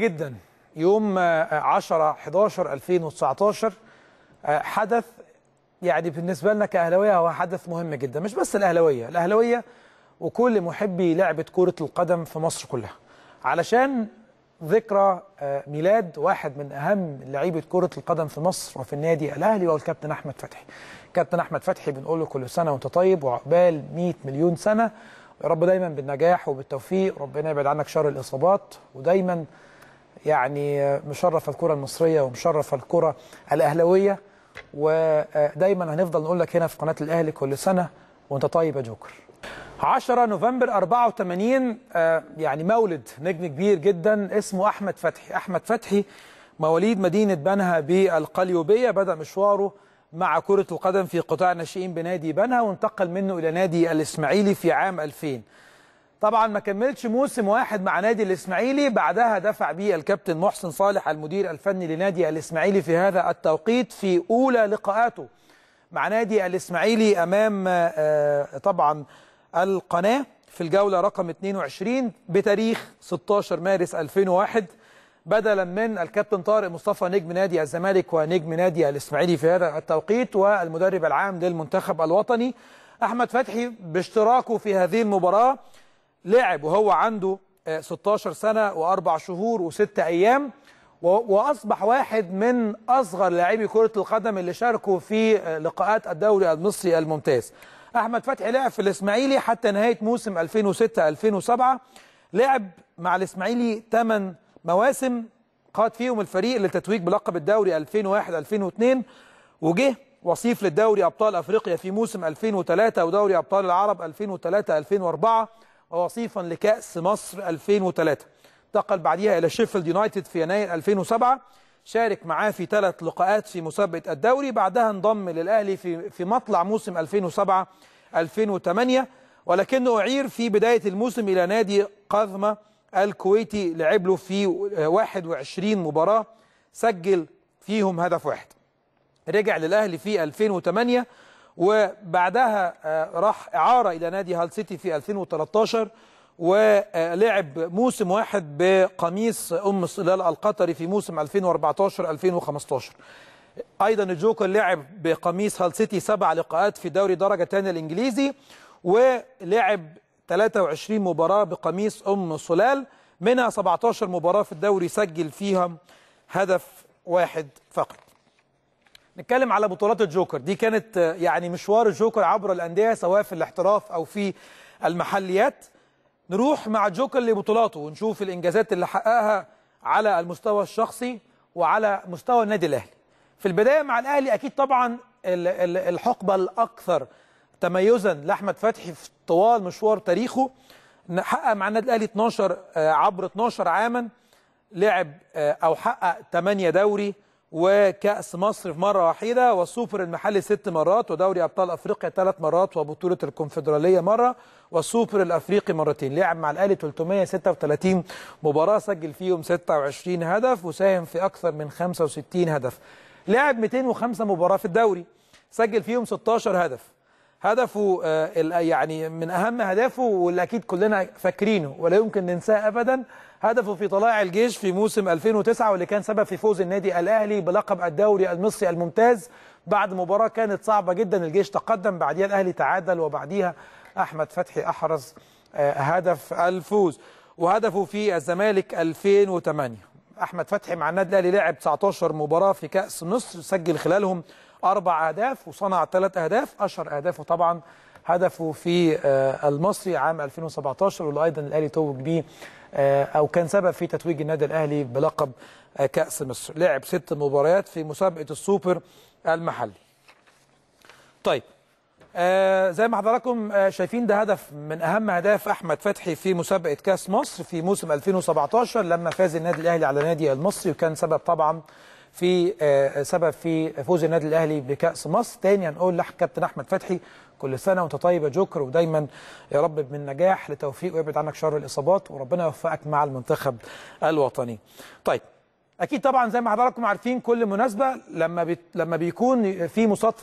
جدا يوم 10 11 2019 حدث يعني بالنسبه لنا كاهلاويه هو حدث مهم جدا مش بس الاهلاويه الاهلاويه وكل محبي لعبه كره القدم في مصر كلها علشان ذكرى آه، ميلاد واحد من اهم لعيبه كره القدم في مصر وفي النادي الاهلي وهو الكابتن احمد فتحي كابتن احمد فتحي بنقول له كل سنه وانت طيب وعقبال 100 مليون سنه يا رب دايما بالنجاح وبالتوفيق ربنا يبعد عنك شر الاصابات ودايما يعني مشرف الكرة المصرية ومشرف الكرة الأهلوية ودايما هنفضل نقول لك هنا في قناة الأهلي كل سنة وانت طيب يا جوكر 10 نوفمبر 84 آه، يعني مولد نجم كبير جدا اسمه أحمد فتحي أحمد فتحي مواليد مدينة بنها بالقليوبية بدأ مشواره مع كرة القدم في قطاع الناشئين بنادي بنها وانتقل منه إلى نادي الإسماعيلي في عام 2000 طبعا ما كملش موسم واحد مع نادي الاسماعيلي بعدها دفع بيه الكابتن محسن صالح المدير الفني لنادي الاسماعيلي في هذا التوقيت في اولى لقاءاته مع نادي الاسماعيلي امام آه، طبعا القناه في الجوله رقم 22 بتاريخ 16 مارس 2001 بدلا من الكابتن طارق مصطفى نجم نادي الزمالك ونجم نادي الاسماعيلي في هذا التوقيت والمدرب العام للمنتخب الوطني احمد فتحي باشتراكه في هذه المباراه لعب وهو عنده 16 آه، سنة وأربع شهور وستة أيام وأصبح واحد من أصغر لاعبي كرة القدم اللي شاركوا في آه، لقاءات الدوري المصري الممتاز أحمد فتحي لعب في الإسماعيلي حتى نهاية موسم 2006-2007 لعب مع الإسماعيلي 8 مواسم قاد فيهم الفريق للتتويج بلقب الدوري 2001-2002 وجه وصيف للدوري أبطال أفريقيا في موسم 2003 ودوري أبطال العرب 2003-2004 وصيفا لكأس مصر 2003 انتقل بعديها إلى شيفيلد يونايتد في يناير 2007 شارك معاه في ثلاث لقاءات في مسابقة الدوري بعدها انضم للأهلي في في مطلع موسم 2007 2008 ولكنه أعير في بداية الموسم إلى نادي قذمة الكويتي لعب له في 21 مباراة سجل فيهم هدف واحد رجع للأهلي في 2008 وبعدها آه، راح إعارة إلى نادي هال سيتي في 2013 ولعب موسم واحد بقميص أم صلال القطري في موسم 2014-2015 أيضا الجوكر لعب بقميص هال سيتي سبع لقاءات في دوري درجة ثانية الإنجليزي ولعب 23 مباراة بقميص أم صلال منها 17 مباراة في الدوري سجل فيها هدف واحد فقط نتكلم على بطولات الجوكر دي كانت آه، يعني مشوار الجوكر عبر الأندية سواء في الاحتراف أو في المحليات نروح مع الجوكر لبطولاته ونشوف الإنجازات اللي حققها على المستوى الشخصي وعلى مستوى النادي الأهلي في البداية مع الأهلي أكيد طبعا الحقبة الأكثر تميزا لأحمد فتحي في طوال مشوار تاريخه حقق مع النادي الأهلي 12 آه، عبر 12 عاما لعب آه، أو حقق 8 دوري وكأس مصر في مرة واحدة والسوبر المحلي ست مرات ودوري أبطال أفريقيا ثلاث مرات وبطولة الكونفدرالية مرة والسوبر الأفريقي مرتين لعب مع الأهلي 336 مباراة سجل فيهم 26 هدف وساهم في أكثر من 65 هدف لعب 205 مباراة في الدوري سجل فيهم 16 هدف هدفه آه، يعني من أهم أهدافه واللي أكيد كلنا فاكرينه ولا يمكن ننساه أبدا هدفه في طلائع الجيش في موسم 2009 واللي كان سبب في فوز النادي الأهلي بلقب الدوري المصري الممتاز بعد مباراة كانت صعبة جدا الجيش تقدم بعديها الأهلي تعادل وبعديها أحمد فتحي أحرز آه، هدف الفوز وهدفه في الزمالك 2008 أحمد فتحي مع النادي الأهلي لعب 19 مباراة في كأس مصر سجل خلالهم أربع أهداف وصنع ثلاث أهداف أشهر أهدافه طبعا هدفه في آه، المصري عام 2017 واللي أيضا الأهلي توج بيه آه، أو كان سبب في تتويج النادي الأهلي بلقب آه، كأس مصر لعب ست مباريات في مسابقة السوبر المحلي طيب آه زي ما حضراتكم آه شايفين ده هدف من اهم اهداف احمد فتحي في مسابقه كاس مصر في موسم 2017 لما فاز النادي الاهلي على نادي المصري وكان سبب طبعا في آه، سبب في فوز النادي الاهلي بكاس مصر ثاني هنقول لكابتن احمد فتحي كل سنه وانت طيب يا جوكر ودايما يا رب من نجاح لتوفيق ويبعد عنك شر الاصابات وربنا يوفقك مع المنتخب الوطني طيب اكيد طبعا زي ما حضراتكم عارفين كل مناسبه لما بي... لما بيكون في مصادفه